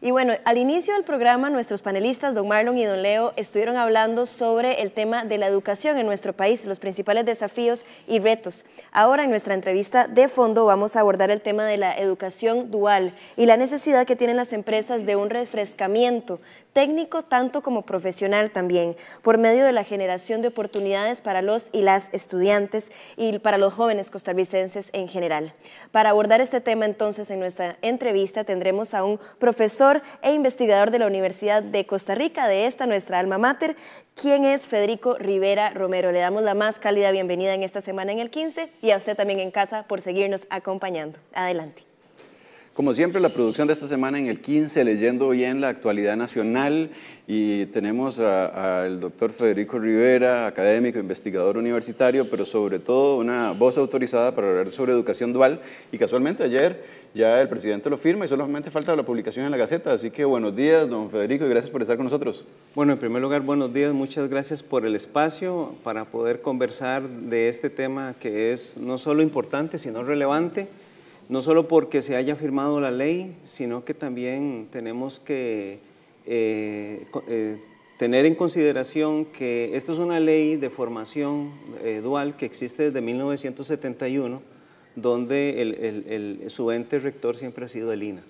Y bueno, al inicio del programa, nuestros panelistas, don Marlon y don Leo, estuvieron hablando sobre el tema de la educación en nuestro país, los principales desafíos y retos. Ahora, en nuestra entrevista de fondo, vamos a abordar el tema de la educación dual y la necesidad que tienen las empresas de un refrescamiento técnico tanto como profesional también, por medio de la generación de oportunidades para los y las estudiantes y para los jóvenes costarricenses en general. Para abordar este tema entonces en nuestra entrevista tendremos a un profesor e investigador de la Universidad de Costa Rica, de esta nuestra alma mater, quien es Federico Rivera Romero. Le damos la más cálida bienvenida en esta semana en el 15 y a usted también en casa por seguirnos acompañando. Adelante. Como siempre, la producción de esta semana en el 15, leyendo bien la actualidad nacional, y tenemos al doctor Federico Rivera, académico, investigador universitario, pero sobre todo una voz autorizada para hablar sobre educación dual. Y casualmente ayer ya el presidente lo firma y solamente falta la publicación en la Gaceta. Así que buenos días, don Federico, y gracias por estar con nosotros. Bueno, en primer lugar, buenos días, muchas gracias por el espacio para poder conversar de este tema que es no solo importante, sino relevante, no solo porque se haya firmado la ley, sino que también tenemos que eh, eh, tener en consideración que esta es una ley de formación eh, dual que existe desde 1971 donde el, su ente rector siempre ha sido el INA.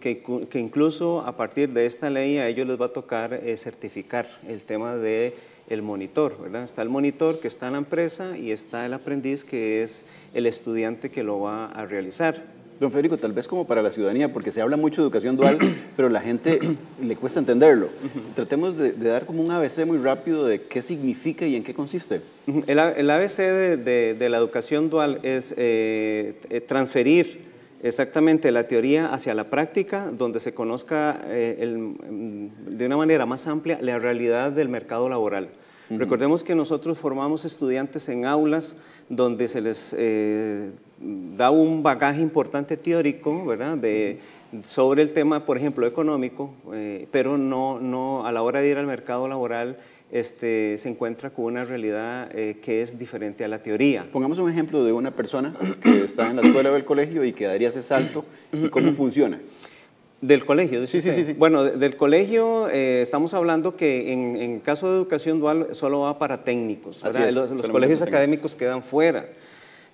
que, incluso a partir de esta ley a ellos les va a tocar eh, certificar el tema de el monitor, ¿verdad? Está el monitor que está en la empresa y está el aprendiz que es el estudiante que lo va a realizar. Don Federico, tal vez como para la ciudadanía, porque se habla mucho de educación dual, pero la gente le cuesta entenderlo. Tratemos de, dar como un ABC muy rápido de qué significa y en qué consiste. El, ABC de, la educación dual es eh, eh, transferir exactamente la teoría hacia la práctica, donde se conozca eh, mm, de una manera más amplia la realidad del mercado laboral. Recordemos que nosotros formamos estudiantes en aulas donde se les da un bagaje importante teórico, ¿verdad? sobre el tema, por ejemplo, económico, eh, pero no, a la hora de ir al mercado laboral este, se encuentra con una realidad eh, que es diferente a la teoría. Pongamos un ejemplo de una persona que está en la escuela del colegio y que daría ese salto y cómo funciona. Del colegio, sí, sí, sí, Bueno, del colegio eh, estamos hablando que en, caso de educación dual solo va para técnicos. los, colegios académicos quedan fuera.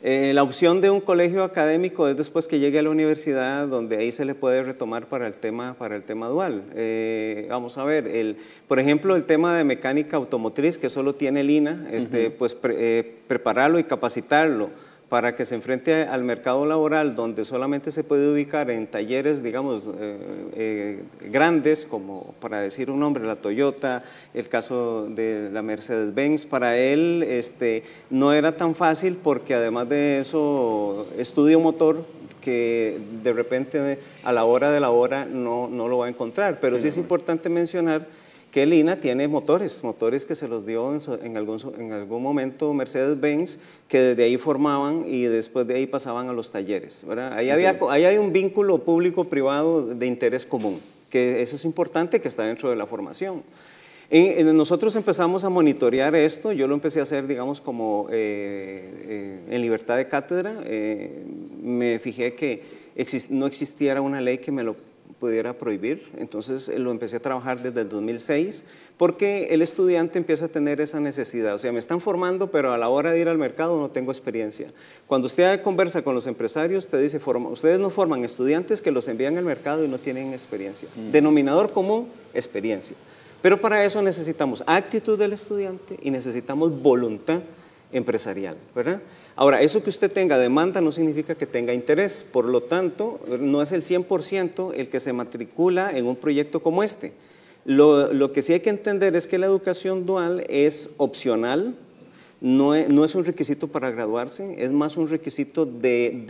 Eh, la opción de un colegio académico es después que llegue a la universidad, donde ahí se le puede retomar para el tema, para el tema dual. Eh, vamos a ver, el, por ejemplo, el tema de mecánica automotriz, que solo tiene Lina, este, pues eh, prepararlo y capacitarlo para que se enfrente al mercado laboral donde solamente se puede ubicar en talleres, digamos, eh, eh, grandes, como para decir un nombre, la Toyota, el caso de la Mercedes-Benz, para él este, no era tan fácil porque además de eso estudio motor, que de repente a la hora de la hora no, lo va a encontrar. Pero sí es importante mencionar que Lina tiene motores, motores que se los dio en, algún, momento Mercedes-Benz, que desde ahí formaban y después de ahí pasaban a los talleres. ¿verdad? Ahí, había, ahí hay un vínculo público-privado de interés común, que eso es importante, que está dentro de la formación. nosotros empezamos a monitorear esto, yo lo empecé a hacer, digamos, como eh, eh, en libertad de cátedra. Eh, me fijé que no existiera una ley que me lo pudiera prohibir. Entonces eh, lo empecé a trabajar desde el 2006 porque el estudiante empieza a tener esa necesidad. O sea, me están formando, pero a la hora de ir al mercado no tengo experiencia. Cuando usted conversa con los empresarios, usted dice, ustedes no forman estudiantes que los envían al mercado y no tienen experiencia. Mm. Denominador común, experiencia. Pero para eso necesitamos actitud del estudiante y necesitamos voluntad empresarial. ¿verdad? Ahora, eso que usted tenga demanda no significa que tenga interés, por lo tanto, no es el 100% el que se matricula en un proyecto como este. Lo, que sí hay que entender es que la educación dual es opcional, no es, no es un requisito para graduarse, es más un requisito del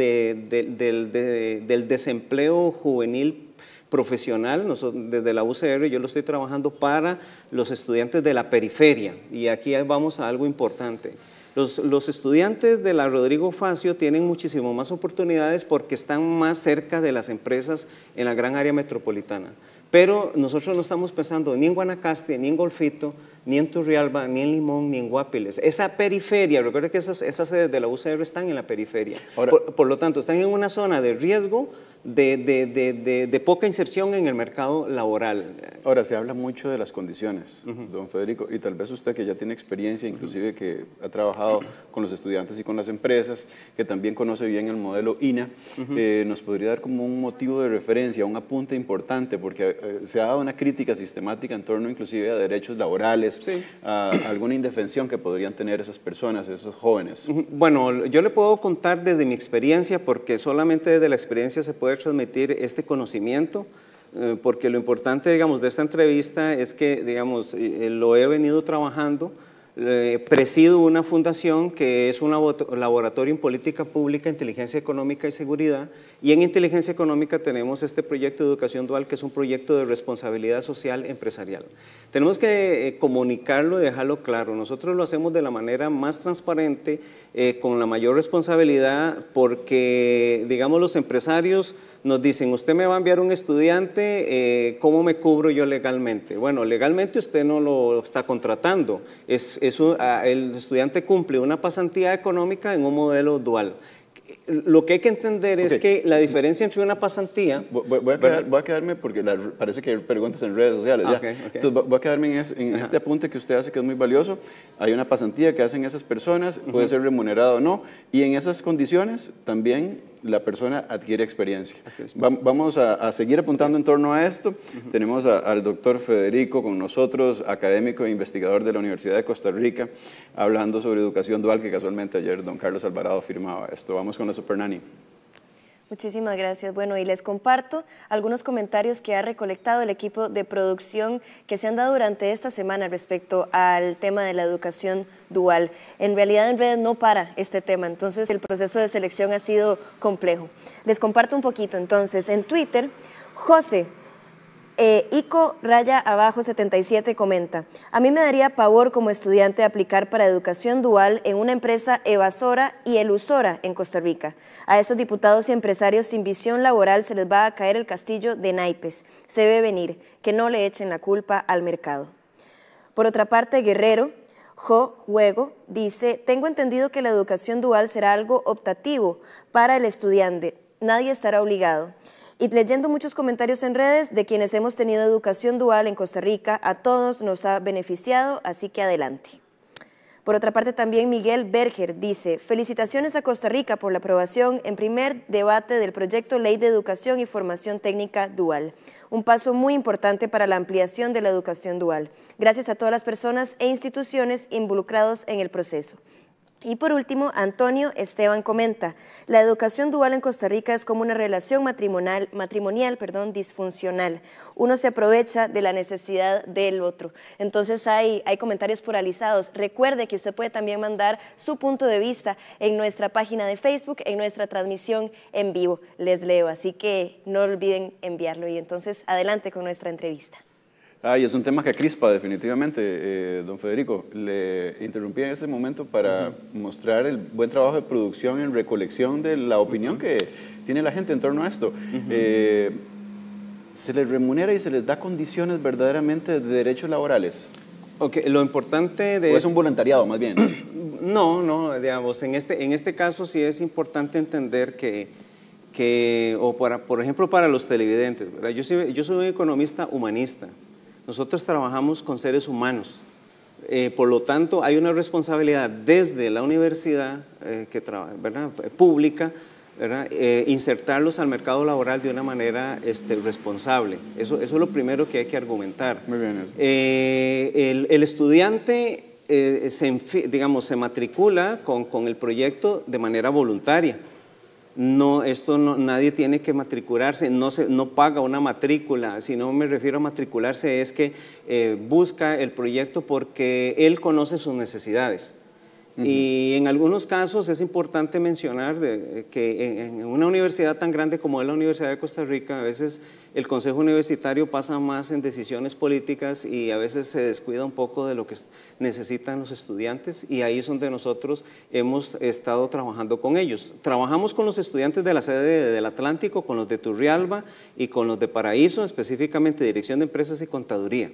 desempleo juvenil profesional, desde la UCR yo lo estoy trabajando para los estudiantes de la periferia y aquí vamos a algo importante. Los, estudiantes de la Rodrigo Facio tienen muchísimo más oportunidades porque están más cerca de las empresas en la gran área metropolitana. Pero nosotros no estamos pensando ni en Guanacaste, ni en Golfito, ni en Turrialba, ni en Limón, ni en Guapiles. Esa periferia, recuerde que esas, sedes eh, de la UCR están en la periferia. por, lo tanto, están en una zona de riesgo de, poca inserción en el mercado laboral. Ahora, se habla mucho de las condiciones, don Federico, y tal vez usted que ya tiene experiencia, inclusive que ha trabajado con los estudiantes y con las empresas, que también conoce bien el modelo INA, eh, nos podría dar como un motivo de referencia, un apunte importante, porque eh, se ha dado una crítica sistemática en torno inclusive a derechos laborales, a, alguna indefensión que podrían tener esas personas, esos jóvenes. Bueno, yo le puedo contar desde mi experiencia, porque solamente desde la experiencia se puede transmitir este conocimiento eh, porque lo importante, digamos, de esta entrevista es que, digamos, eh, lo he venido trabajando, presido una fundación que es un laboratorio en política pública, inteligencia económica y seguridad, y en inteligencia económica tenemos este proyecto de educación dual, que es un proyecto de responsabilidad social empresarial. Tenemos que eh, comunicarlo y dejarlo claro. Nosotros lo hacemos de la manera más transparente, eh, con la mayor responsabilidad, porque, digamos, los empresarios nos dicen, usted me va a enviar un estudiante, eh, ¿cómo me cubro yo legalmente? Bueno, legalmente usted no lo está contratando. Es, ah, el estudiante cumple una pasantía económica en un modelo dual lo que hay que entender es que la diferencia entre una pasantía... Voy, a, quedarme, porque parece que hay preguntas en redes sociales. Ah, Entonces, voy a quedarme en, este apunte que usted hace, que es muy valioso. Hay una pasantía que hacen esas personas, puede ser remunerada o no, y en esas condiciones también la persona adquiere experiencia. vamos a, seguir apuntando en torno a esto. Tenemos al doctor Federico con nosotros, académico e investigador de la Universidad de Costa Rica, hablando sobre educación dual, que casualmente ayer don Carlos Alvarado firmaba esto. Vamos con la Supernani. Muchísimas gracias. Bueno, y les comparto algunos comentarios que ha recolectado el equipo de producción que se han dado durante esta semana respecto al tema de la educación dual. En realidad en redes no para este tema, entonces el proceso de selección ha sido complejo. Les comparto un poquito. Entonces, en Twitter, José eh, Ico Raya Abajo 77 comenta, a mí me daría pavor como estudiante aplicar para educación dual en una empresa evasora y elusora en Costa Rica. A esos diputados y empresarios sin visión laboral se les va a caer el castillo de naipes. Se ve venir, que no le echen la culpa al mercado. Por otra parte, Guerrero, Jo Juego dice, tengo entendido que la educación dual será algo optativo para el estudiante. Nadie estará obligado y leyendo muchos comentarios en redes de quienes hemos tenido educación dual en Costa Rica, a todos nos ha beneficiado, así que adelante. Por otra parte, también Miguel Berger dice, felicitaciones a Costa Rica por la aprobación en primer debate del proyecto Ley de Educación y Formación Técnica Dual, un paso muy importante para la ampliación de la educación dual. Gracias a todas las personas e instituciones involucrados en el proceso. Y por último, Antonio Esteban comenta, la educación dual en Costa Rica es como una relación matrimonial, matrimonial perdón, disfuncional. Uno se aprovecha de la necesidad del otro. Entonces hay, hay comentarios polarizados. Recuerde que usted puede también mandar su punto de vista en nuestra página de Facebook, en nuestra transmisión en vivo. Les leo, así que no olviden enviarlo. Y entonces adelante con nuestra entrevista. Ah, y es un tema que crispa definitivamente, eh, don Federico. Le interrumpí en ese momento para mostrar el buen trabajo de producción en recolección de la opinión que tiene la gente en torno a esto. Eh, ¿Se les remunera y se les da condiciones verdaderamente de derechos laborales? lo importante de... ¿O es un voluntariado más bien? no, no, digamos, en este, en este caso sí es importante entender que que, o para, por ejemplo, para los televidentes, yo soy, yo soy un economista humanista, nosotros trabajamos con seres humanos. Eh, por lo tanto, hay una responsabilidad desde la universidad eh, que pública eh, insertarlos al mercado laboral de una manera este, responsable. Eso, eso, es lo primero que hay que argumentar. El, el, estudiante se, digamos, se matricula con, con el proyecto de manera voluntaria no, esto no, nadie tiene que matricularse, no, se, no paga una matrícula, si no me refiero a matricularse es que eh, busca el proyecto porque él conoce sus necesidades. Y en algunos casos es importante mencionar eh, que en, en una universidad tan grande como es la Universidad de Costa Rica, a veces el Consejo Universitario pasa más en decisiones políticas y a veces se descuida un poco de lo que necesitan los estudiantes y ahí es donde nosotros hemos estado trabajando con ellos. Trabajamos con los estudiantes de la sede del Atlántico, con los de Turrialba y con los de Paraíso, específicamente Dirección de Empresas y Contaduría.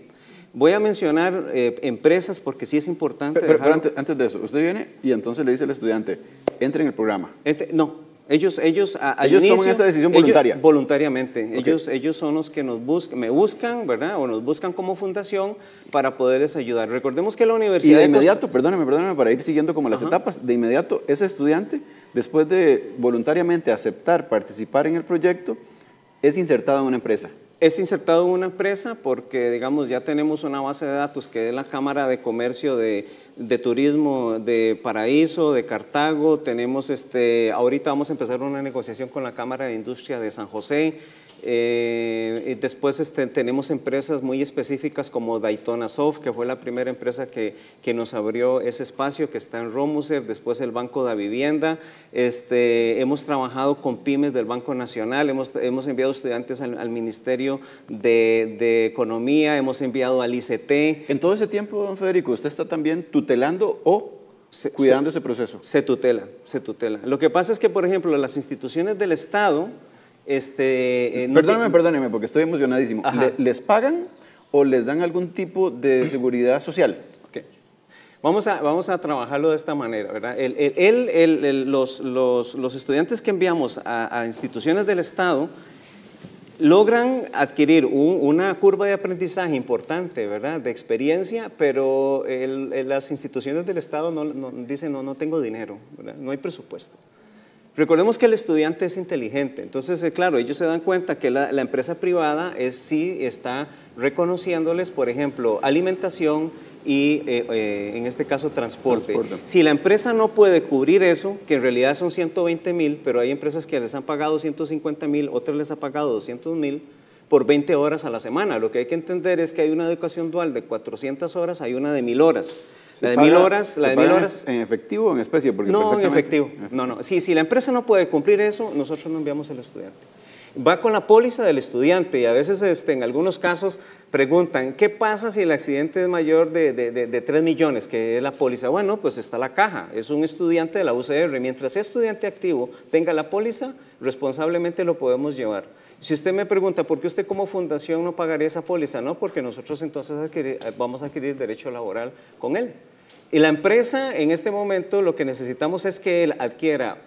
Voy a mencionar eh, empresas porque sí es importante. Pero, antes, de eso, usted viene y entonces le dice al estudiante, entre en el programa. Este, no. Ellos, ellos, ellos toman esa decisión voluntaria. voluntariamente. Ellos, ellos son los que nos buscan, me buscan, ¿verdad? O nos buscan como fundación para poderles ayudar. Recordemos que la universidad. Y de inmediato, perdóname, perdóneme, para ir siguiendo como las etapas, de inmediato ese estudiante, después de voluntariamente aceptar participar en el proyecto, es insertado en una empresa es insertado en una empresa porque, digamos, ya tenemos una base de datos que es la Cámara de Comercio de, Turismo de Paraíso, de Cartago. Tenemos, este, ahorita vamos a empezar una negociación con la Cámara de Industria de San José. Eh, después este, tenemos empresas muy específicas como Daytona Soft, que fue la primera empresa que, que nos abrió ese espacio, que está en Romuser, después el Banco de Vivienda. Este, hemos trabajado con pymes del Banco Nacional, hemos, hemos enviado estudiantes al, Ministerio de, Economía, hemos enviado al ICT. En todo ese tiempo, don Federico, ¿usted está también tutelando o cuidando ese proceso? Se tutela, se tutela. Lo que pasa es que, por ejemplo, las instituciones del Estado este, eh, perdóneme, perdóneme, porque estoy emocionadísimo. ¿Les pagan o les dan algún tipo de mm. seguridad social? Vamos a, vamos a trabajarlo de esta manera, ¿verdad? los, estudiantes que enviamos a, instituciones del Estado logran adquirir una curva de aprendizaje importante, ¿verdad? De experiencia, pero las instituciones del Estado no, dicen, no, no tengo dinero, no hay presupuesto. Recordemos que el estudiante es inteligente, entonces, eh, claro, ellos se dan cuenta que la, empresa privada es, sí está reconociéndoles, por ejemplo, alimentación y, eh, eh, en este caso, transporte. transporte. Si la empresa no puede cubrir eso, que en realidad son 120 mil, pero hay empresas que les han pagado 150 mil, otras les han pagado 200 mil, por 20 horas a la semana. Lo que hay que entender es que hay una educación dual de 400 horas, hay una de 1000 horas. la de horas, la de mil horas. ¿En efectivo o en especie? Porque no, en efectivo. Sí, si la empresa no puede cumplir eso, nosotros no enviamos al estudiante. Va con la póliza del estudiante y a veces este, en algunos casos preguntan, ¿qué pasa si el accidente es mayor de, 3 millones, que es la póliza? Bueno, pues está la caja, es un estudiante de la UCR. Mientras sea estudiante activo, tenga la póliza, responsablemente lo podemos llevar. Si usted me pregunta por qué usted como fundación no pagaría esa póliza, no, porque nosotros entonces eh, vamos a adquirir derecho laboral con él. Y la empresa en este momento lo que necesitamos es que él adquiera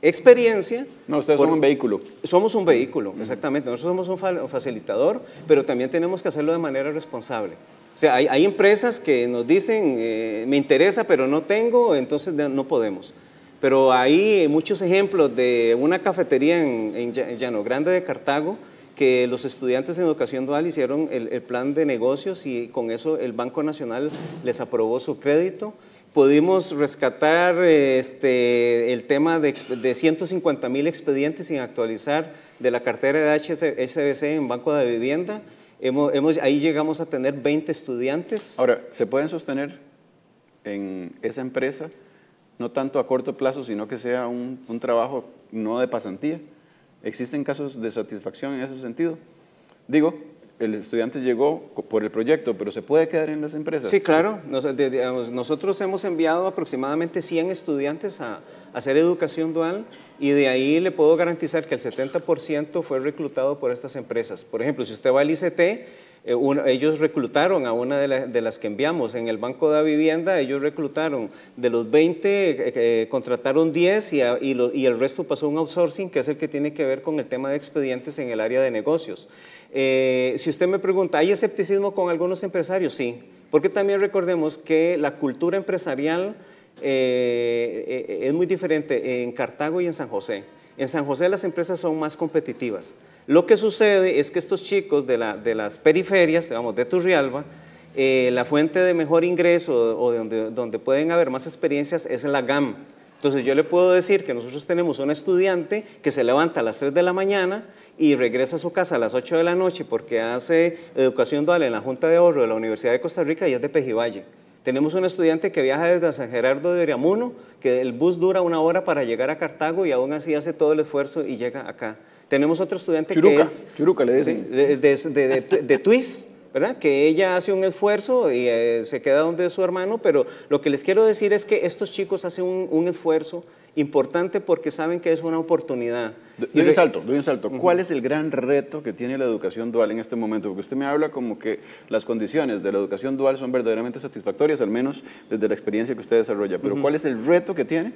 experiencia. No, ustedes son un vehículo. Somos un vehículo, exactamente. Nosotros somos un, facilitador, pero también tenemos que hacerlo de manera responsable. O sea, hay, empresas que nos dicen, eh, me interesa, pero no tengo, entonces no podemos. Pero hay muchos ejemplos de una cafetería en, en Llano Grande de Cartago que los estudiantes en educación dual hicieron el, plan de negocios y con eso el Banco Nacional les aprobó su crédito. Pudimos rescatar este, el tema de, de 150 mil expedientes sin actualizar de la cartera de HSBC en Banco de Vivienda. hemos, ahí llegamos a tener 20 estudiantes. Ahora, ¿se pueden sostener en esa empresa? no tanto a corto plazo, sino que sea un, trabajo no de pasantía. Existen casos de satisfacción en ese sentido. Digo, el estudiante llegó por el proyecto, pero se puede quedar en las empresas. Sí, claro. nosotros hemos enviado aproximadamente 100 estudiantes a, a, hacer educación dual y de ahí le puedo garantizar que el 70% fue reclutado por estas empresas. Por ejemplo, si usted va al ICT, eh, ellos reclutaron a una de, las que enviamos en el Banco de Vivienda, ellos reclutaron de los 20, eh, eh, contrataron 10 y, el resto pasó a un outsourcing, que es el que tiene que ver con el tema de expedientes en el área de negocios. si usted me pregunta, ¿hay escepticismo con algunos empresarios? Sí, porque también recordemos que la cultura empresarial es muy diferente en Cartago y en San José. En San José las empresas son más competitivas. Lo que sucede es que estos chicos de, las periferias, digamos, de Turrialba, eh, la fuente de mejor ingreso o donde, pueden haber más experiencias es la GAM. Entonces yo le puedo decir que nosotros tenemos un estudiante que se levanta a las 3 de la mañana y regresa a su casa a las 8 de la noche porque hace educación dual en la Junta de Ahorro de la Universidad de Costa Rica y es de Pejivalle. Tenemos un estudiante que viaja desde San Gerardo de Oriamuno, que el bus dura una hora para llegar a Cartago y aún así hace todo el esfuerzo y llega acá. Tenemos otro estudiante que es... le de, de, de, Twist, ¿verdad? Que ella hace un esfuerzo y eh, se queda donde es su hermano, pero lo que les quiero decir es que estos chicos hacen un, un esfuerzo importante porque saben que es una oportunidad. Doy un salto, doy un salto. ¿Cuál es el gran reto que tiene la educación dual en este momento? Porque usted me habla como que las condiciones de la educación dual son verdaderamente satisfactorias, al menos desde la experiencia que usted desarrolla. Pero ¿cuál es el reto que tiene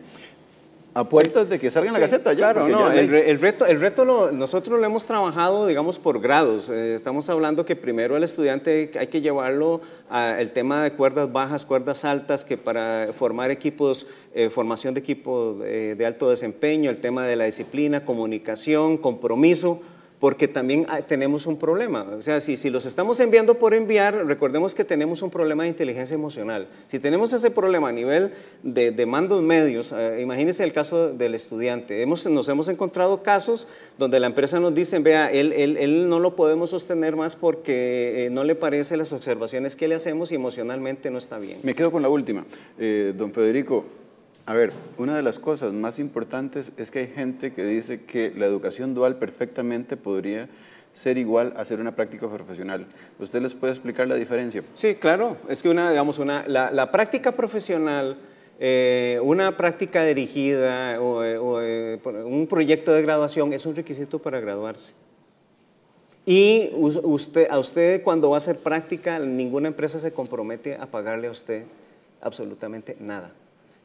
a puertas de que salga en la caseta. Ya, claro, no, el, reto, el reto lo, nosotros lo hemos trabajado, digamos, por grados. Eh, estamos hablando que primero el estudiante hay que llevarlo al tema de cuerdas bajas, cuerdas altas, que para formar equipos, eh, formación de equipos eh, de alto desempeño, el tema de la disciplina, comunicación, compromiso porque también ah, tenemos un problema. O sea, si, si los estamos enviando por enviar, recordemos que tenemos un problema de inteligencia emocional. Si tenemos ese problema a nivel de, de mandos medios, eh, imagínese imagínense el caso del estudiante. Hemos, nos hemos encontrado casos donde la empresa nos dice, vea, él, no lo podemos sostener más porque eh, no le parece las observaciones que le hacemos y emocionalmente no está bien. Me quedo con la última. Eh, don Federico, a ver, una de las cosas más importantes es que hay gente que dice que la educación dual perfectamente podría ser igual a hacer una práctica profesional. ¿Usted les puede explicar la diferencia? Sí, claro. Es que una, digamos, una, la, práctica profesional, eh, una práctica dirigida o, eh, eh, un proyecto de graduación es un requisito para graduarse. Y usted, a usted cuando va a hacer práctica, ninguna empresa se compromete a pagarle a usted absolutamente nada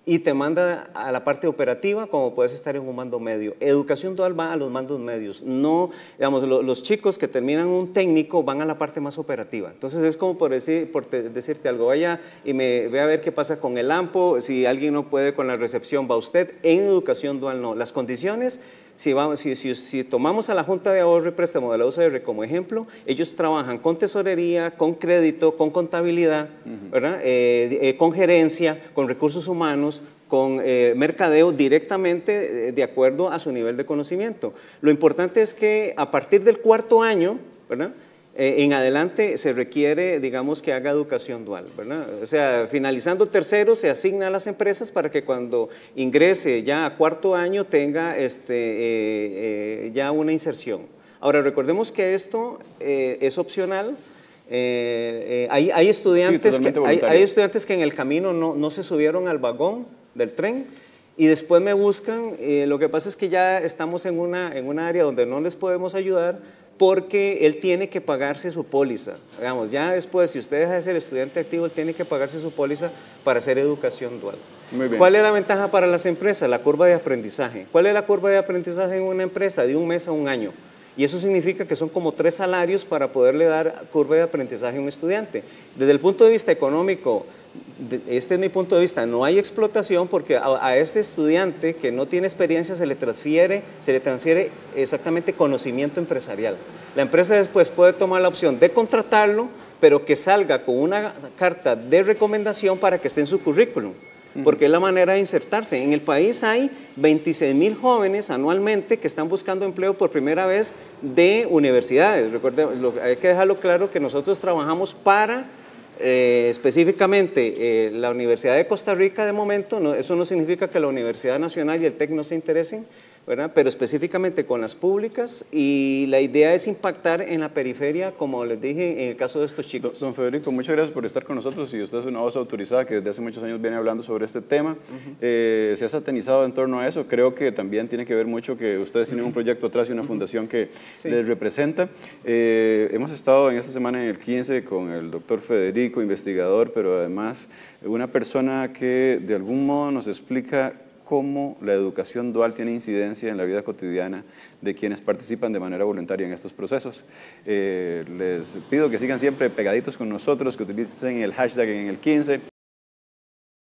y te manda a la parte operativa como puedes estar en un mando medio. Educación dual va a los mandos medios, no, digamos, los chicos que terminan un técnico van a la parte más operativa. Entonces es como por, decir, por decirte algo, vaya y me ve a ver qué pasa con el AMPO, si alguien no puede con la recepción, va usted. En educación dual no, las condiciones si, vamos, si, tomamos a la Junta de Ahorro y Préstamo de la UCR como ejemplo, ellos trabajan con tesorería, con crédito, con contabilidad, ¿verdad? Eh, eh, con gerencia, con recursos humanos, con eh, mercadeo directamente de acuerdo a su nivel de conocimiento. Lo importante es que a partir del cuarto año, ¿verdad? Eh, en adelante se requiere, digamos, que haga educación dual, ¿verdad? O sea, finalizando tercero se asigna a las empresas para que cuando ingrese ya a cuarto año tenga este, eh, eh, ya una inserción. Ahora, recordemos que esto es opcional, hay, estudiantes que, hay, estudiantes que en el camino no, no, se subieron al vagón del tren y después me buscan. lo que pasa es que ya estamos en una, en una área donde no les podemos ayudar, porque él tiene que pagarse su póliza. Digamos, ya después, si usted deja de ser estudiante activo, él tiene que pagarse su póliza para hacer educación dual. ¿Cuál es la ventaja para las empresas? La curva de aprendizaje. ¿Cuál es la curva de aprendizaje en una empresa? De un mes a un año. Y eso significa que son como tres salarios para poderle dar curva de aprendizaje a un estudiante. Desde el punto de vista económico, este es mi punto de vista, no hay explotación porque a, este estudiante que no tiene experiencia se le transfiere, se le transfiere exactamente conocimiento empresarial. La empresa después puede tomar la opción de contratarlo, pero que salga con una carta de recomendación para que esté en su currículum, porque es la manera de insertarse. En el país hay 26 mil jóvenes anualmente que están buscando empleo por primera vez de universidades. Recuerden, hay que dejarlo claro que nosotros trabajamos para eh, específicamente, eh, la Universidad de Costa Rica de momento, no, eso no significa que la Universidad Nacional y el TEC no se interesen, pero específicamente con las públicas y la idea es impactar en la periferia, como les dije, en el caso de estos chicos. Don, Federico, muchas gracias por estar con nosotros y usted es una voz autorizada que desde hace muchos años viene hablando sobre este tema. Eh, se ha satanizado en torno a eso, creo que también tiene que ver mucho que ustedes tienen un proyecto atrás y una fundación que les representa. Eh, hemos estado en esta semana en el 15 con el doctor Federico, investigador, pero además una persona que de algún modo nos explica cómo la educación dual tiene incidencia en la vida cotidiana de quienes participan de manera voluntaria en estos procesos. Eh, les pido que sigan siempre pegaditos con nosotros, que utilicen el hashtag en el 15.